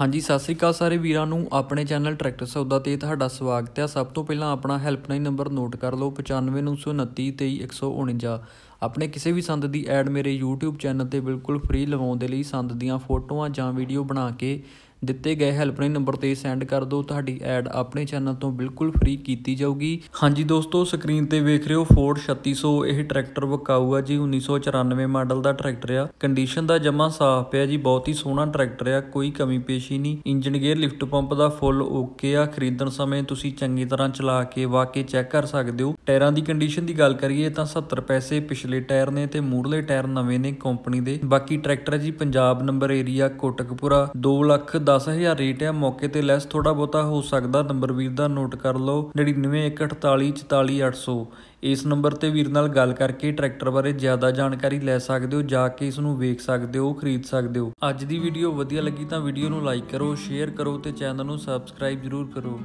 ਹਾਂਜੀ ਸਤਿ ਸ੍ਰੀ ਅਕਾਲ ਸਾਰੇ ਵੀਰਾਂ ਨੂੰ ਆਪਣੇ ਚੈਨਲ ਟਰੈਕਟਰ ਸੌਦਾ ਤੇ ਤੁਹਾਡਾ ਸਵਾਗਤ ਹੈ ਸਭ ਤੋਂ ਪਹਿਲਾਂ ਆਪਣਾ ਹੈਲਪਲਾਈਨ ਨੰਬਰ ਨੋਟ ਕਰ ਲਓ 9599232149 ਆਪਣੇ ਕਿਸੇ ਵੀ ਸੰਦ ਦੀ ਐਡ ਮੇਰੇ YouTube ਚੈਨਲ ਤੇ ਬਿਲਕੁਲ ਫ੍ਰੀ ਲਵਾਉਣ ਦੇ ਲਈ ਸੰਦ ਦੀਆਂ ਫੋਟੋਆਂ ਜਾਂ ਵੀਡੀਓ ਬਣਾ ਕੇ ਦਿੱਤੇ ਗਏ ਹੈਲਪਲਾਈਨ ਨੰਬਰ ਤੇ ਸੈਂਡ ਕਰ ਦਿਓ ਤੁਹਾਡੀ ਐਡ ਆਪਣੇ ਚੈਨਲ ਤੋਂ ਬਿਲਕੁਲ ਫ੍ਰੀ ਕੀਤੀ ਜਾਊਗੀ ਹਾਂਜੀ ਦੋਸਤੋ ਸਕਰੀਨ ਤੇ ਵੇਖ ਰਹੇ ਹੋ ਫੋਰਡ 3600 ਇਹ ਟਰੈਕਟਰ ਵਕਾਊ ਆ ਜੀ 1994 ਮਾਡਲ ਦਾ ਟਰੈਕਟਰ ਆ ਕੰਡੀਸ਼ਨ ਦਾ ਜਮਾ ਸਾਫ਼ ਪਿਆ ਜੀ ਬਹੁਤ ਹੀ ਸੋਹਣਾ ਟਰੈਕਟਰ ਆ ਕੋਈ ਕਮੀ ਪੇਸ਼ੀ ਨਹੀਂ ਇੰਜਨ ਗੇਅਰ ਲਿਫਟ ਪੰਪ ਦਾ ਫੁੱਲ ਓਕੇ ਆ ਖਰੀਦਣ ਸਮੇਂ ਤੁਸੀਂ ਚੰਗੀ ਤਰ੍ਹਾਂ ਚਲਾ ਕੇ ਵਾਕੇ ਚੈੱਕ ਕਰ ਸਕਦੇ ਹੋ ਟਾਇਰਾਂ ਦੀ ਕੰਡੀਸ਼ਨ ਦੀ ਗੱਲ ਕਰੀਏ ਤਾਂ 70 ਪੈਸੇ ਪਿਛਲੇ ਟਾਇਰ ਨੇ ਤੇ ਮੂਰਲੇ ਟਾਇਰ ਨਵੇਂ ਨੇ ਕੰਪਨੀ ਦੇ ਬਾਕੀ ਟਰੈਕਟਰ ਜੀ ਪੰਜਾਬ ਨੰਬਰ ਏਰੀਆ ਕੋਟਕਪੁਰਾ 2 ਲੱਖ ਹਜ਼ਾਰ ਰੇਟ ਆ ਮੌਕੇ ਤੇ ਲੈਸ ਥੋੜਾ ਬੋਤਾ ਹੋ ਸਕਦਾ ਨੰਬਰ ਵੀਰ ਦਾ ਨੋਟ ਕਰ ਲਓ 9914444800 ਇਸ ਨੰਬਰ ਤੇ ਵੀਰ ਨਾਲ ਗੱਲ ਕਰਕੇ ਟਰੈਕਟਰ ਬਾਰੇ ਜ਼ਿਆਦਾ ਜਾਣਕਾਰੀ ਲੈ ਸਕਦੇ ਹੋ ਜਾ ਕੇ ਇਸ ਨੂੰ ਵੇਖ ਸਕਦੇ ਹੋ ਖਰੀਦ ਸਕਦੇ ਹੋ ਅੱਜ ਦੀ ਵੀਡੀਓ ਵਧੀਆ ਲੱਗੀ ਤਾਂ ਵੀਡੀਓ ਨੂੰ ਲਾਈਕ ਕਰੋ ਸ਼ੇਅਰ ਕਰੋ ਤੇ ਚੈਨਲ ਨੂੰ ਸਬਸਕ੍ਰਾਈਬ ਜ਼ਰੂਰ ਕਰੋ